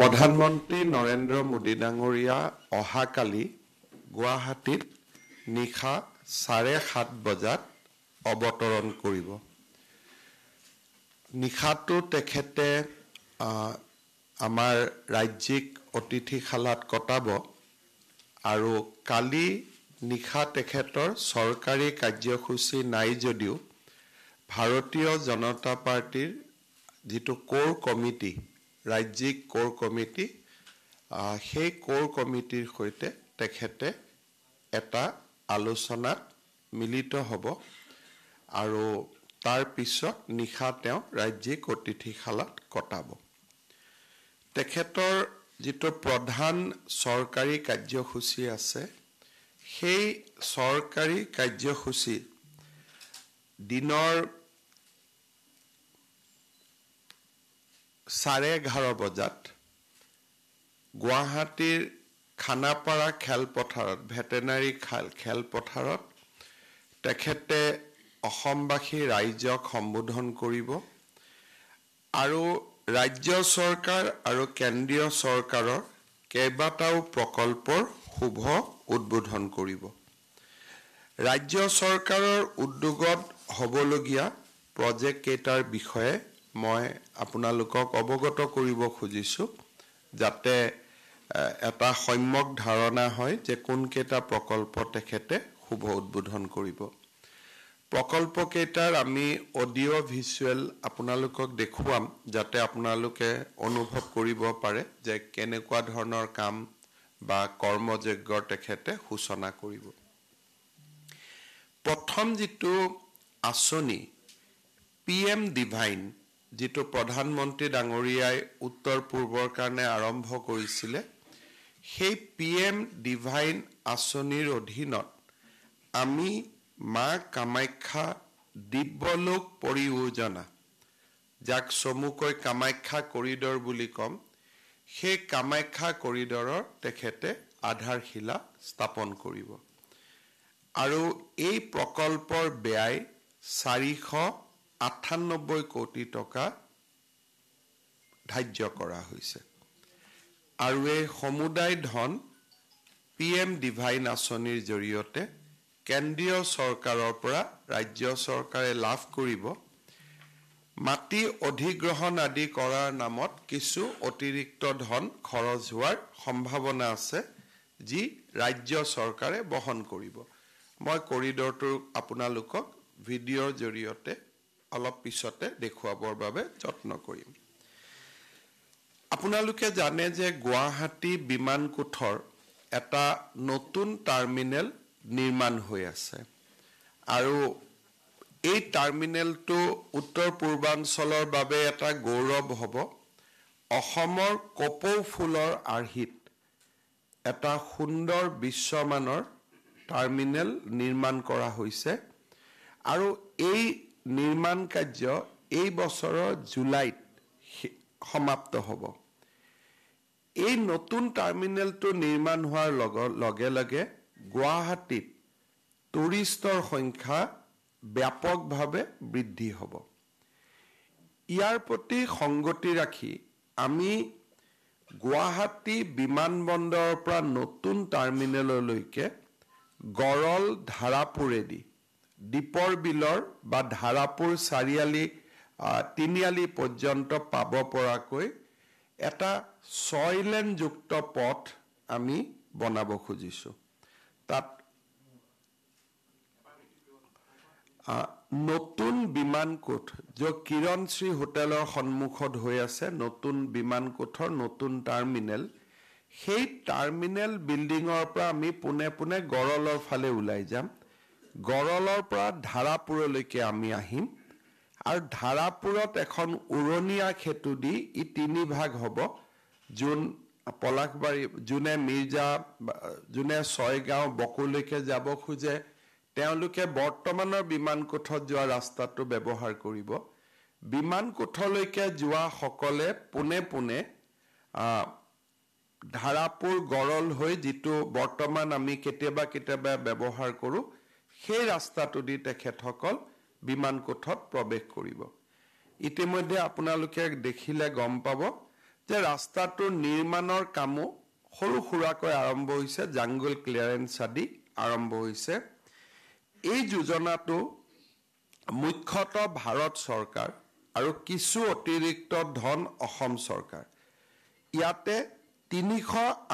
প্ৰধানমন্ত্ৰী নৰেন্দ্ৰ মোদী ডাঙৰীয়া অহাকালি গুৱাহাটীত নিশা চাৰে সাত বজাত অৱতৰণ কৰিব নিশাটো তেখেতে আমাৰ ৰাজ্যিক অতিথিশালাত কটাব আৰু কালি নিশা তেখেতৰ চৰকাৰী কাৰ্যসূচী নাই যদিও ভাৰতীয় জনতা পাৰ্টীৰ যিটো ক'ৰ কমিটি ৰাজ্যিক কৰ কমিটি সেই কৰ কমিটিৰ সৈতে তেখেতে এটা আলোচনাত মিলিত হ'ব আৰু তাৰ পিছত নিশা তেওঁ ৰাজ্যিক অতিথিশালাত কটাব তেখেতৰ যিটো প্ৰধান চৰকাৰী কাৰ্যসূচী আছে সেই চৰকাৰী কাৰ্যসূচী দিনৰ চাৰে এঘাৰ বজাত গুৱাহাটীৰ খানাপাৰা খেলপথাৰত ভেটেনাৰী খেল খেলপথাৰত তেখেতে অসমবাসী ৰাইজক সম্বোধন কৰিব আৰু ৰাজ্য চৰকাৰ আৰু কেন্দ্ৰীয় চৰকাৰৰ কেইবাটাও প্ৰকল্পৰ শুভ উদ্বোধন কৰিব ৰাজ্য চৰকাৰৰ উদ্যোগত হ'বলগীয়া প্ৰজেক্টকেইটাৰ বিষয়ে মই আপোনালোকক অৱগত কৰিব খুজিছোঁ যাতে এটা সম্যক ধাৰণা হয় যে কোনকেইটা প্ৰকল্প তেখেতে শুভ উদ্বোধন কৰিব প্ৰকল্পকেইটাৰ আমি অডিঅ' ভিজুৱেল আপোনালোকক দেখুৱাম যাতে আপোনালোকে অনুভৱ কৰিব পাৰে যে কেনেকুৱা ধৰণৰ কাম বা কৰ্মযজ্ঞৰ তেখেতে সূচনা কৰিব প্ৰথম যিটো আঁচনি পি এম ডিভাইন যিটো প্ৰধানমন্ত্ৰী ডাঙৰীয়াই উত্তৰ পূৰ্বৰ কাৰণে আৰম্ভ কৰিছিলে সেই পি এম ডিভাইন আঁচনিৰ অধীনত আমি মা কামাখ্যা দিব্যলোক পৰিয়োজনা যাক চমুকৈ কামাখ্যা কৰিডৰ বুলি ক'ম সেই কামাখ্যা কৰিডৰৰ তেখেতে আধাৰশিলা স্থাপন কৰিব আৰু এই প্ৰকল্পৰ ব্যয় চাৰিশ আঠানব্বৈ কোটি টকা ধাৰ্য কৰা হৈছে আৰু এই সমুদায় ধন পি এম ডিভাইন আঁচনিৰ জৰিয়তে কেন্দ্ৰীয় চৰকাৰৰ পৰা ৰাজ্য চৰকাৰে লাভ কৰিব মাটি অধিগ্ৰহণ আদি কৰাৰ নামত কিছু অতিৰিক্ত ধন খৰচ হোৱাৰ সম্ভাৱনা আছে যি ৰাজ্য চৰকাৰে বহন কৰিব মই কৰিডৰটো আপোনালোকক ভিডিঅ'ৰ জৰিয়তে অলপ পিছতে দেখুৱাবৰ বাবে যত্ন কৰিম আপোনালোকে জানে যে গুৱাহাটী বিমান কোঠৰ এটা নতুন টাৰ্মিনেল নিৰ্মাণ হৈ আছে আৰু এই টাৰ্মিনেলটো উত্তৰ পূৰ্বাঞ্চলৰ বাবে এটা গৌৰৱ হ'ব অসমৰ কপৌ ফুলৰ আৰ্হিত এটা সুন্দৰ বিশ্বমানৰ টাৰ্মিনেল নিৰ্মাণ কৰা হৈছে আৰু এই নিৰ্মাণ কাৰ্য এই বছৰৰ জুলাইত সমাপ্ত হ'ব এই নতুন টাৰ্মিনেলটো নিৰ্মাণ হোৱাৰ লগে লগে গুৱাহাটীত টুৰিষ্টৰ সংখ্যা ব্যাপকভাৱে বৃদ্ধি হ'ব ইয়াৰ প্ৰতি সংগতি ৰাখি আমি গুৱাহাটী বিমানবন্দৰৰ পৰা নতুন টাৰ্মিনেললৈকে গৰল ধাৰাপুৰেদি দীপৰ বিলৰ বা ধাৰাপুৰ চাৰিআলি তিনিআলি পৰ্যন্ত পাব পৰাকৈ এটা ছয় লেনযুক্ত পথ আমি বনাব খুজিছোঁ তাত নতুন বিমান বিমানকোঠ য'ত কিৰণশ্ৰী হোটেলৰ সন্মুখত হৈ আছে নতুন বিমান কোঠৰ নতুন টাৰ্মিনেল সেই টাৰ্মিনেল বিল্ডিঙৰ পৰা আমি পোনে পোনে গড়লৰ ফালে ওলাই যাম গৰলৰ পৰা ধাৰাপুৰলৈকে আমি আহিম আৰু ধাৰাপুৰত এখন উৰণীয়া সেতু দি ই তিনিভাগ হ'ব যোন পলাশবাৰী যোনে মিৰ্জা যোনে ছয়গাঁও বকুলৈকে যাব খোজে তেওঁলোকে বৰ্তমানৰ বিমান কোঠত যোৱা ৰাস্তাটো ব্যৱহাৰ কৰিব বিমান বিমানকোঠলৈকে যোৱাসকলে পোনে পোনে ধাৰাপুৰ গৰল হৈ যিটো বৰ্তমান আমি কেতিয়াবা কেতিয়াবা ব্যৱহাৰ কৰোঁ সেই ৰাস্তাটোদি তেখেতসকল বিমান কোঠত প্ৰৱেশ কৰিব ইতিমধ্যে আপোনালোকে দেখিলে গম পাব যে ৰাস্তাটোৰ নিৰ্মাণৰ কামো সৰু সুৰাকৈ আৰম্ভ হৈছে জাংগল ক্লিয়াৰেঞ্চ আদি আৰম্ভ হৈছে এই যোজনাটো মুখ্যতঃ ভাৰত চৰকাৰ আৰু কিছু অতিৰিক্ত ধন অসম চৰকাৰ ইয়াতে তিনিশ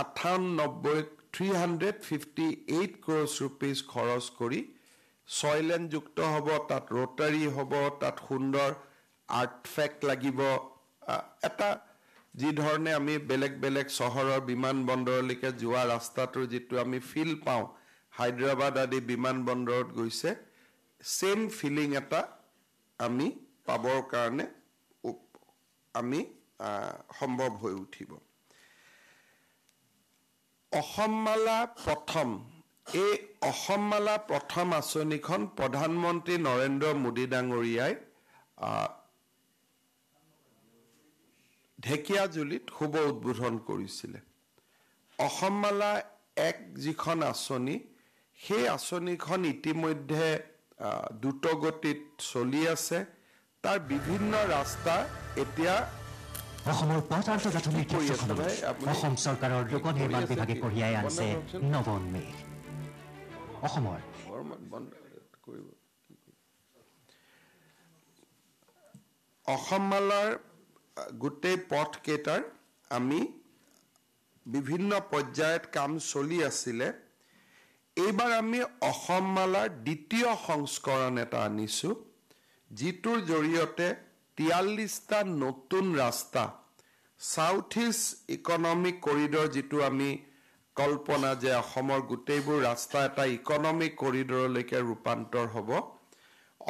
আঠান্নব্বৈ three hundred fifty eight crore rupees খৰচ কৰি ছয়লেন যুক্ত হ'ব তাত ৰটাৰী হ'ব তাত সুন্দৰ আৰ্টফেক্ট লাগিব এটা যিধৰণে আমি বেলেগ বেলেগ চহৰৰ বিমান বন্দৰলৈকে যোৱা ৰাস্তাটোৰ যিটো আমি ফিল পাওঁ হায়দৰাবাদ আদি বিমান বন্দৰত গৈছে ছেইম ফিলিং এটা আমি পাবৰ কাৰণে আমি সম্ভৱ হৈ উঠিব অসম মালা প্ৰথম এই অসমমালা প্ৰথম আঁচনিখন প্ৰধানমন্ত্ৰী নৰেন্দ্ৰ মোদী ডাঙৰীয়াই ঢেকীয়া জুলিত শুভ উদ্বোধন কৰিছিলে অসমমালা এক যিখন আঁচনি সেই আঁচনিখন ইতিমধ্যে দ্ৰুত গতিত চলি আছে তাৰ বিভিন্ন ৰাস্তা এতিয়া অসমৰ পথ আন্তঃগাঁথনিৰ কঢ়িয়াই অসমৰ অসমমালাৰ গোটেই পথকেইটাৰ আমি বিভিন্ন পৰ্যায়ত কাম চলি আছিলে এইবাৰ আমি অসম মালাৰ দ্বিতীয় সংস্কৰণ এটা আনিছোঁ যিটোৰ জৰিয়তে তিয়াল্লিছটা নতুন ৰাস্তা চাউথ ইষ্ট ইকনমিক কৰিডৰ যিটো আমি কল্পনা যে অসমৰ গোটেইবোৰ ৰাস্তা এটা ইকনমিক কৰিডৰলৈকে ৰূপান্তৰ হ'ব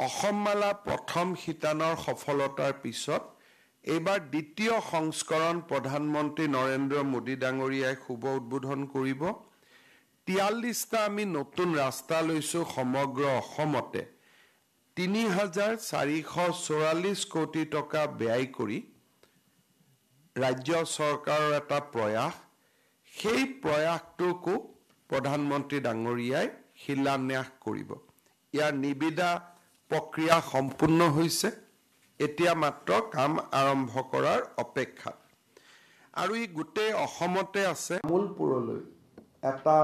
অসম মালা প্ৰথম শিতানৰ সফলতাৰ পিছত এইবাৰ দ্বিতীয় সংস্কৰণ প্ৰধানমন্ত্ৰী নৰেন্দ্ৰ মোদী ডাঙৰীয়াই শুভ উদ্বোধন কৰিব তিয়াল্লিছটা আমি নতুন ৰাস্তা লৈছোঁ সমগ্ৰ অসমতে তিনি হাজাৰ চাৰিশ চৌৰাল্লিছ কোটি টকা ব্যয় কৰি ৰাজ্য চৰকাৰৰ এটা প্ৰয়াস সেই প্ৰয়াসটোকো প্ৰধানমন্ত্ৰী ডাঙৰীয়াই শিলান্যাস কৰিব ইয়াৰ নিবিদা প্ৰক্ৰিয়া সম্পূৰ্ণ হৈছে এতিয়া মাত্ৰ কাম আৰম্ভ কৰাৰ অপেক্ষাত আৰু ই গোটেই অসমতে আছে মূলপুৰলৈ এটা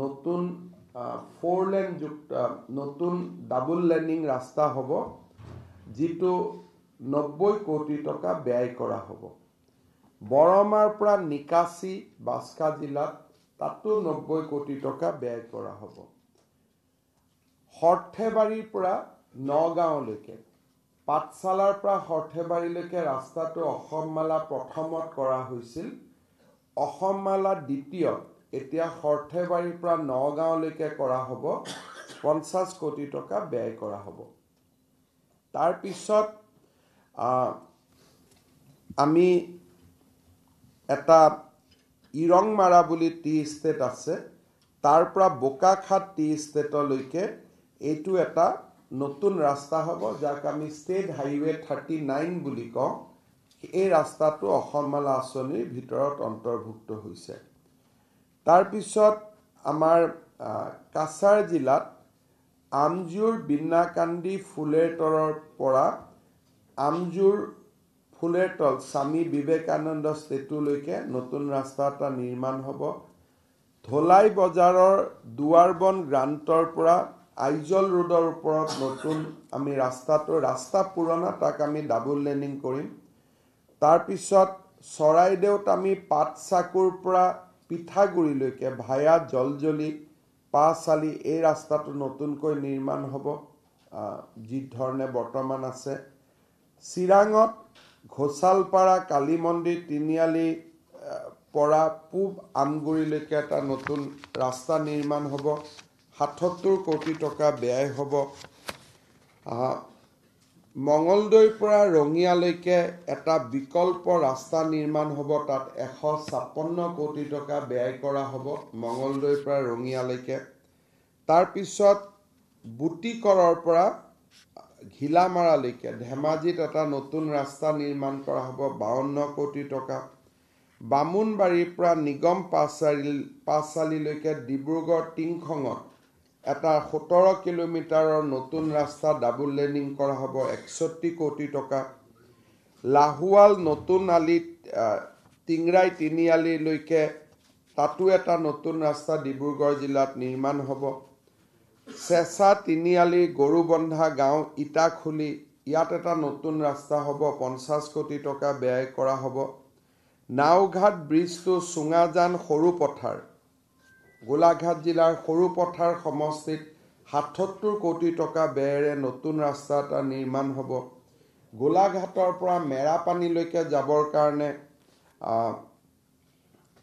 নতুন ফ'ৰ লেনযুক্ত নতুন ডাবল লেনিং ৰাস্তা হ'ব যিটো নব্বৈ কোটি টকা ব্যয় কৰা হ'ব বৰমাৰ পৰা নিকাচি বাছকা জিলাত তাতো নব্বৈ কোটি টকা ব্যয় কৰা হ'ব সৰ্থেবাৰীৰ পৰা নগাঁৱলৈকে পাঠশালাৰ পৰা সৰ্থেবাৰীলৈকে ৰাস্তাটো অসম মালা প্ৰথমত কৰা হৈছিল অসম মালা দ্বিতীয়ত এতিয়া সৰ্থেবাৰীৰ পৰা নগাঁৱলৈকে কৰা হ'ব পঞ্চাছ কোটি টকা ব্যয় কৰা হ'ব তাৰপিছত আমি এটা ইৰংমাৰা বুলি টি ষ্টেট আছে তাৰ পৰা বোকাখাট টি ষ্টেটলৈকে এইটো এটা নতুন ৰাস্তা হ'ব যাক আমি ষ্টেট হাইৱে থাৰ্টি নাইন বুলি কওঁ এই ৰাস্তাটো অসমমালা আঁচনিৰ ভিতৰত অন্তৰ্ভুক্ত হৈছে তাৰপিছত আমাৰ কাছাৰ জিলাত আমজুৰ বিন্নাকান্দি ফুলেৰ তলৰ পৰা আমজুৰ ফুলেৰ তল স্বামী বিবেকানন্দ ষ্টেটুলৈকে নতুন ৰাস্তা এটা নিৰ্মাণ হ'ব ধলাই বজাৰৰ দুৱাৰবন গ্ৰান্তৰ পৰা আইজল ৰোডৰ ওপৰত নতুন আমি ৰাস্তাটো ৰাস্তা পুৰণা তাক আমি ডাবল লেনিং কৰিম তাৰপিছত চৰাইদেউত আমি চাকুৰ পৰা পিঠাগুৰিলৈকে ভায়া জল জলজলি পা চালি এই ৰাস্তাটো নতুনকৈ নিৰ্মাণ হ'ব যি ধৰণে বৰ্তমান আছে চিৰাঙত ঘোষালপাৰা কালী মন্দিৰ তিনিআলি পৰা পূব আমগুৰিলৈকে এটা নতুন ৰাস্তা নিৰ্মাণ হ'ব সাতসত্তৰ কোটি টকা ব্যয় হ'ব মঙলদৈৰ পৰা ৰঙিয়ালৈকে এটা বিকল্প ৰাস্তা নিৰ্মাণ হ'ব তাত এশ ছাপন্ন কোটি টকা ব্যয় কৰা হ'ব মঙলদৈৰ পৰা ৰঙিয়ালৈকে তাৰপিছত বুটিকৰৰ পৰা ঘিলামাৰালৈকে ধেমাজিত এটা নতুন ৰাস্তা নিৰ্মাণ কৰা হ'ব বাৱন্ন কোটি টকা বামুণবাৰীৰ পৰা নিগম পাছচাৰিল পাছচালিলৈকে ডিব্ৰুগড় টিংখঙত এটা সোতৰ কিলোমিটাৰৰ নতুন ৰাস্তা ডাবল লেনিং কৰা হ'ব একষষ্ঠি কোটি টকা লাহোৱাল নতুন আলিত টিংৰাই তিনিআলিলৈকে তাতো এটা নতুন ৰাস্তা ডিব্ৰুগড় জিলাত নিৰ্মাণ হ'ব চেঁচা তিনিআলি গৰু বন্ধা গাঁও ইটা খুলি ইয়াত এটা নতুন ৰাস্তা হ'ব পঞ্চাছ কোটি টকা ব্যয় কৰা হ'ব নাওঘাট ব্ৰিজটো চুঙাজান সৰু পথাৰ গোলাঘাট জিলাৰ সৰু পথাৰ সমষ্টিত সাতসত্তৰ কোটি টকা ব্যয়েৰে নতুন ৰাস্তা এটা নিৰ্মাণ হ'ব গোলাঘাটৰ পৰা মেৰাপানীলৈকে যাবৰ কাৰণে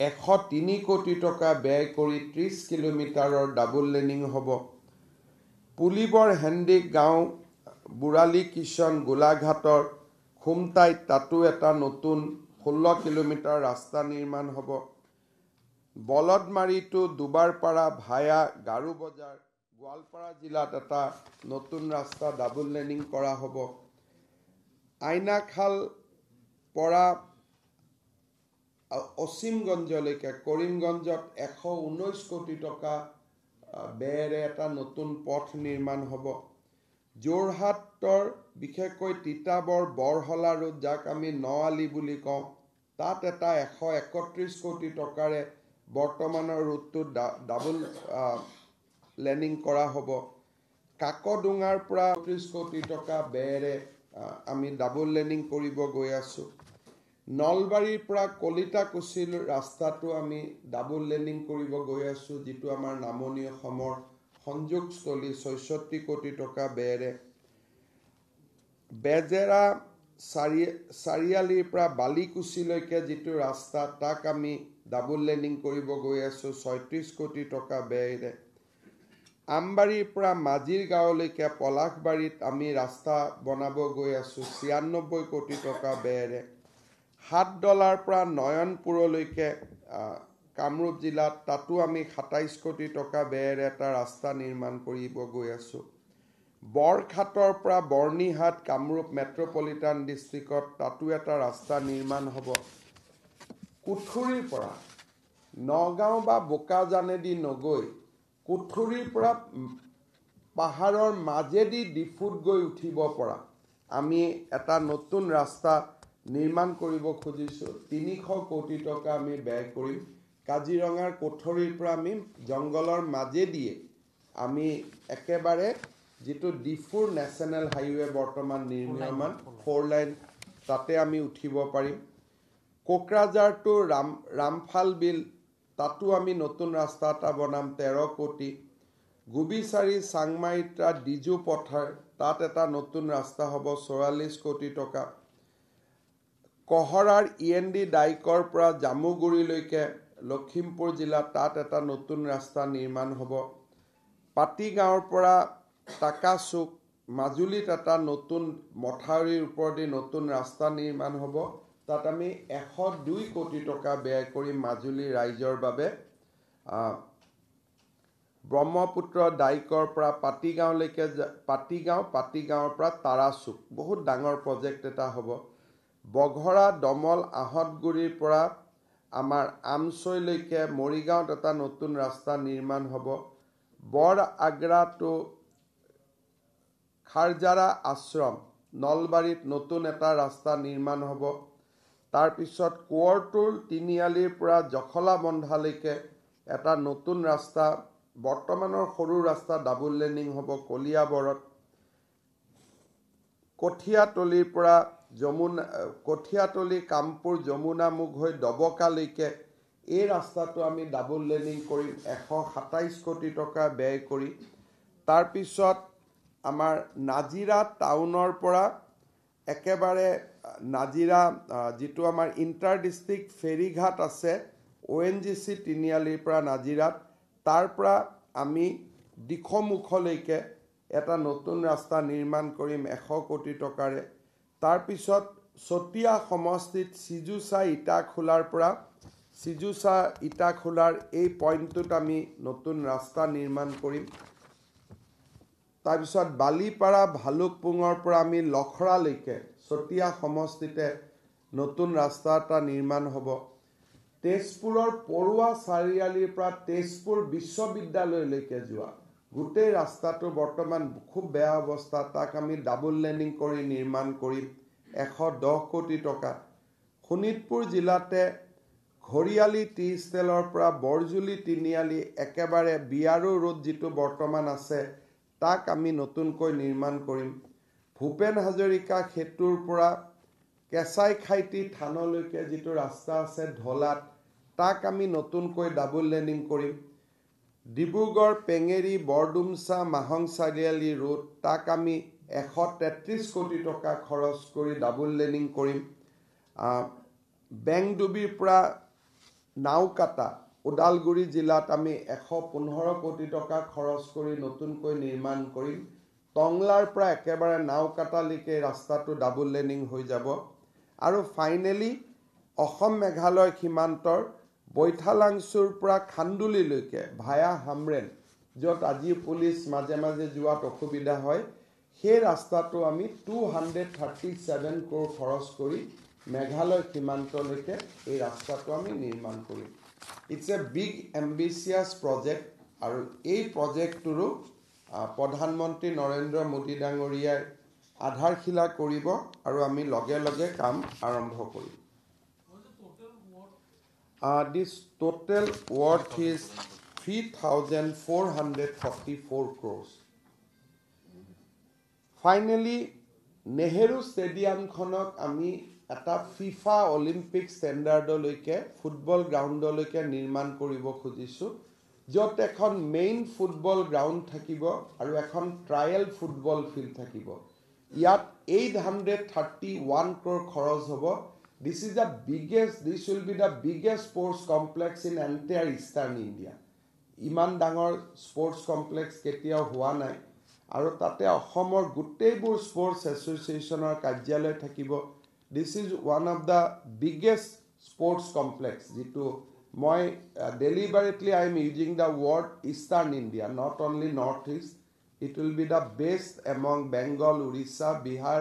এশ তিনি কোটি টকা ব্যয় কৰি ত্ৰিছ কিলোমিটাৰৰ ডাবল লেনিং হ'ব পুলিবৰ হেন্দিক গাঁও বুঢ়ালী কিষণ গোলাঘাটৰ খুমটাইত তাতো এটা নতুন ষোল্ল কিলোমিটাৰ ৰাস্তা নিৰ্মাণ হ'ব বলদমাৰীটো দুবাৰপাৰা ভায়া গাৰু বজাৰ গোৱালপাৰা জিলাত এটা নতুন ৰাস্তা ডাবল লেনিং কৰা হ'ব আইনাখাল পৰা অচিমগঞ্জলৈকে কৰিমগঞ্জত এশ ঊনৈছ কোটি টকা বেৰে এটা নতুন পথ নিৰ্মাণ হ'ব যোৰহাটৰ বিশেষকৈ তিতাবৰ বৰহলা ৰোড যাক আমি নৱালি বুলি কওঁ তাত এটা এশ একত্ৰিছ কোটি টকাৰে বৰ্তমানৰ ৰোডটো ডাবল লেনিং কৰা হ'ব কাকডোঙাৰ পৰা ত্ৰিছ কোটি টকা বেৰে আমি ডাবল লেনিং কৰিব গৈ আছোঁ নলবাৰীৰ পৰা কলিতা কুচিল ৰাস্তাটো আমি ডাবল লেনিং কৰিব গৈ আছোঁ যিটো আমাৰ নামনি অসমৰ সংযোগস্থলী ছয়ষষ্ঠি কোটি টকা বেৰে বেজেৰা চাৰি চাৰিআলিৰ পৰা বালিকুচিলৈকে যিটো ৰাস্তা তাক আমি ডাবল লেনিং কৰিব গৈ আছোঁ ছয়ত্ৰিছ কোটি টকা বেৰে আমবাৰীৰ পৰা মাজিৰ গাঁৱলৈকে পলাশবাৰীত আমি ৰাস্তা বনাব গৈ আছোঁ ছিয়ান্নব্বৈ কোটি টকা বেৰে সাত ডলাৰ পৰা নয়নপুৰলৈকে কামৰূপ জিলাত তাতো আমি সাতাইছ কোটি টকা বেৰ এটা ৰাস্তা নিৰ্মাণ কৰিব গৈ আছোঁ বৰখাটৰ পৰা বৰ্ণিহাট কামৰূপ মেট্ৰ'পলিটান ডিষ্ট্ৰিক্টত তাতো এটা ৰাস্তা নিৰ্মাণ হ'ব কুঠুৰীৰ পৰা নগাঁও বা বোকাজানেদি নগৈ কুঠুৰীৰ পৰা পাহাৰৰ মাজেদি ডিফুত গৈ উঠিব পৰা আমি এটা নতুন ৰাস্তা নিৰ্মাণ কৰিব খুজিছোঁ তিনিশ কোটি টকা আমি ব্যয় কৰিম কাজিৰঙাৰ কোঠৰীৰ পৰা আমি জংঘলৰ মাজেদিয়ে আমি একেবাৰে যিটো ডিফুৰ নেশ্যনেল হাইৱে বৰ্তমান নিৰ্মীয়মান ফ'ৰ লাইন তাতে আমি উঠিব পাৰিম কোকৰাঝাৰটো ৰাম ৰামফাল বিল তাতো আমি নতুন ৰাস্তা এটা বনাম তেৰ কোটি গুবিচাৰী চাংমাইত্ৰা ডিজু পথাৰ তাত এটা নতুন ৰাস্তা হ'ব চৌৰাল্লিছ কোটি টকা কহৰাৰ ই এন ডি ডাইকৰ পৰা জামুগুৰিলৈকে লখিমপুৰ জিলা তাত এটা নতুন ৰাস্তা নিৰ্মাণ হ'ব পাতিগাঁৱৰ পৰা টাকা চুক মাজুলীত এটা নতুন মথাউৰিৰ ওপৰেদি নতুন ৰাস্তা নিৰ্মাণ হ'ব তাত আমি এশ দুই কোটি টকা ব্যয় কৰি মাজুলী ৰাইজৰ বাবে ব্ৰহ্মপুত্ৰ ডাইকৰ পৰা পাতিগাঁৱলৈকে পাতিগাঁও পাতিগাঁৱৰ পৰা তাৰাচুক বহুত ডাঙৰ প্ৰজেক্ট এটা হ'ব বঘৰা দমল আহঁতগুৰিৰ পৰা আমাৰ আমছৈলৈকে মৰিগাঁৱত এটা নতুন ৰাস্তা নিৰ্মাণ হ'ব বৰ আগ্ৰা টু খাৰজাৰা আশ্ৰম নলবাৰীত নতুন এটা ৰাস্তা নিৰ্মাণ হ'ব তাৰপিছত কোঁৱৰটোল তিনিআলিৰ পৰা জখলা বন্ধালৈকে এটা নতুন ৰাস্তা বৰ্তমানৰ সৰু ৰাস্তা ডাবুল লেনিং হ'ব কলিয়াবৰত কঠিয়াতলিৰ পৰা যমুনা কঠীয়াতলী কামপুৰ যমুনা মুখ হৈ দবকালৈকে এই ৰাস্তাটো আমি ডাবল লেনিং কৰিম এশ সাতাইছ কোটি টকা ব্যয় কৰি তাৰপিছত আমাৰ নাজিৰা টাউনৰ পৰা একেবাৰে নাজিৰা যিটো আমাৰ ইণ্টাৰ ডিষ্ট্ৰিক্ট ফেৰীঘাট আছে অ' এন জি চি তিনিআলিৰ পৰা নাজিৰাত তাৰ পৰা আমি দিশমুখলৈকে এটা নতুন ৰাস্তা নিৰ্মাণ কৰিম এশ কোটি টকাৰে তাৰপিছত চতিয়া সমষ্টিত চিজুচা ইটা খোলাৰ পৰা চিজুচা ইটা খোলাৰ এই পইণ্টটোত আমি নতুন ৰাস্তা নিৰ্মাণ কৰিম তাৰপিছত বালিপাৰা ভালুকপুঙৰ পৰা আমি লখৰালৈকে চতিয়া সমষ্টিতে নতুন ৰাস্তা এটা নিৰ্মাণ হ'ব তেজপুৰৰ পৰুৱা চাৰিআলিৰ পৰা তেজপুৰ বিশ্ববিদ্যালয়লৈকে যোৱা গোটেই ৰাস্তাটো বৰ্তমান খুব বেয়া অৱস্থা তাক আমি ডাবল লেনিং কৰি নিৰ্মাণ কৰিম এশ দহ কোটি টকা শোণিতপুৰ জিলাতে ঘৰিয়ালি টি ষ্টেলৰ পৰা বৰজুলি তিনিআলি একেবাৰে বি আৰ ৰোড যিটো বৰ্তমান আছে তাক আমি নতুনকৈ নিৰ্মাণ কৰিম ভূপেন হাজৰিকা সেতুৰ পৰা কেঁচাই খাইটি থানলৈকে যিটো ৰাস্তা আছে ঢলাত তাক আমি নতুনকৈ ডাবল লেনিং কৰিম ডিব্ৰুগড় পেঙেৰী বৰডুমচা মাহং চাৰিআলি ৰোড তাক আমি এশ তেত্ৰিছ কোটি টকা খৰচ কৰি ডাবুল লেনিং কৰিম বেংডুবিৰ পৰা নাওকাটা ওদালগুৰি জিলাত আমি এশ পোন্ধৰ কোটি টকা খৰচ কৰি নতুনকৈ নিৰ্মাণ কৰিম টংলাৰ পৰা একেবাৰে নাওকাটালৈকে ৰাস্তাটো ডাবুল লেনিং হৈ যাব আৰু ফাইনেলি অসম মেঘালয় সীমান্তৰ পৈঠালাংচুৰ পৰা খান্দুলিলৈকে ভায়া হামৰেন য'ত আজি পুলিচ মাজে মাজে যোৱাত অসুবিধা হয় সেই ৰাস্তাটো আমি two hundred thirty seven crore খৰচ কৰি মেঘালয় সীমান্তলৈকে এই ৰাস্তাটো আমি নিৰ্মাণ কৰিম it's a big ambitious project আৰু এই প্ৰজেক্টটোৰো প্ৰধানমন্ত্ৰী নৰেন্দ্ৰ মোদী ডাঙৰীয়াই আধাৰশিলা কৰিব আৰু আমি লগে লগে কাম আৰম্ভ কৰিম uh, this total worth is 3,444 crores. Finally Nehru ষ্টেডিয়ামখনক আমি এটা ফিফা অলিম্পিক ষ্টেণ্ডাৰ্ডলৈকে ফুটবল গ্ৰাউণ্ডলৈকে নিৰ্মাণ কৰিব খুজিছোঁ য'ত এখন মেইন ফুটবল গ্ৰাউণ্ড থাকিব আৰু এখন ট্ৰায়েল ফুটবল ফিল্ড থাকিব ইয়াত eight hundred thirty one crore খৰচ হ'ব this is the biggest this will be the biggest sports complex in entire eastern india iman dangor sports complex ketia hua nai aro tate ahomor gutebur sports association or kajyalay thakibo this is one of the biggest sports complexes. jitu moi deliberately i am using the word eastern india not only northeast it will be the best among bengal orissa bihar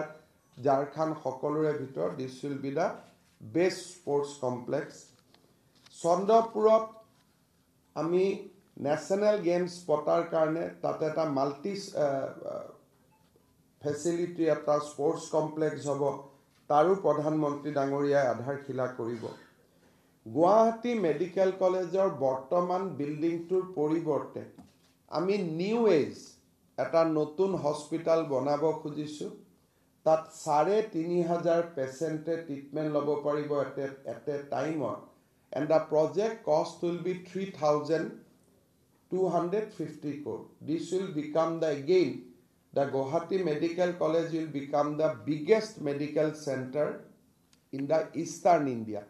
Jharkhand সকলোৰে ভিতৰত this will be the best sports complex চন্দ্ৰপুৰত আমি national games পতাৰ কাৰণে তাতে এটা multi facility এটা sports complex হ'ব তাৰো প্ৰধানমন্ত্ৰী ডাঙৰীয়াই আধাৰশিলা কৰিব গুৱাহাটী মেডিকেল কলেজৰ বৰ্তমান বিল্ডিংটোৰ পৰিৱৰ্তে আমি নিউ এজ এটা নতুন হস্পিটেল বনাব খুজিছোঁ তাত চাৰে তিনি হাজাৰ পেচেণ্টে ট্ৰিটমেণ্ট ল'ব পাৰিব এটে এট এ টাইমত and the project cost will be three thousand two hundred fifty crore this will become the again the Guwahati medical college will become the biggest medical centre in the eastern India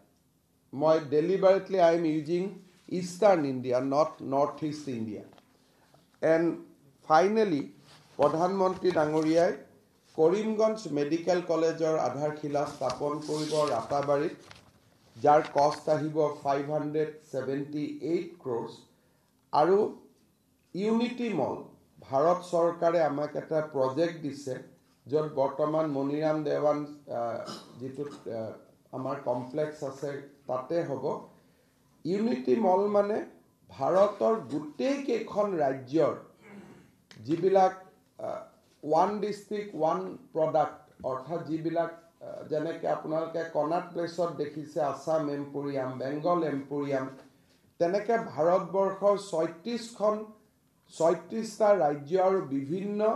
মই deliberately I am using eastern India not north east India and finally প্ৰধানমন্ত্ৰী ডাঙৰীয়াই Karimganj medical কলেজৰ আধাৰশিলা স্থাপন কৰিব ৰাতাবাড়ীত যাৰ কষ্ট আহিব five hundred seventy eight crores আৰু ইউনিটি মল ভাৰত চৰকাৰে আমাক এটা প্ৰজেক্ট দিছে যত বৰ্তমান মণিৰাম দেৱান যুক্ত আমাৰ কমপ্লেক্স আছে তাতে হব ইউনিটি মল মানে ভাৰতৰ গোটেইকেইখন ৰাজ্যৰ যিবিলাক ওৱান ডিষ্ট্ৰিক্ট ওৱান প্ৰডাক্ট অৰ্থাৎ যিবিলাক যেনেকৈ আপোনালোকে কৰ্ণাট প্লেচত দেখিছে আছাম এম্পৰিয়াম বেংগল এম্পৰিয়াম তেনেকৈ ভাৰতবৰ্ষৰ ছয়ত্ৰিছখন ছয়ত্ৰিছটা ৰাজ্য আৰু বিভিন্ন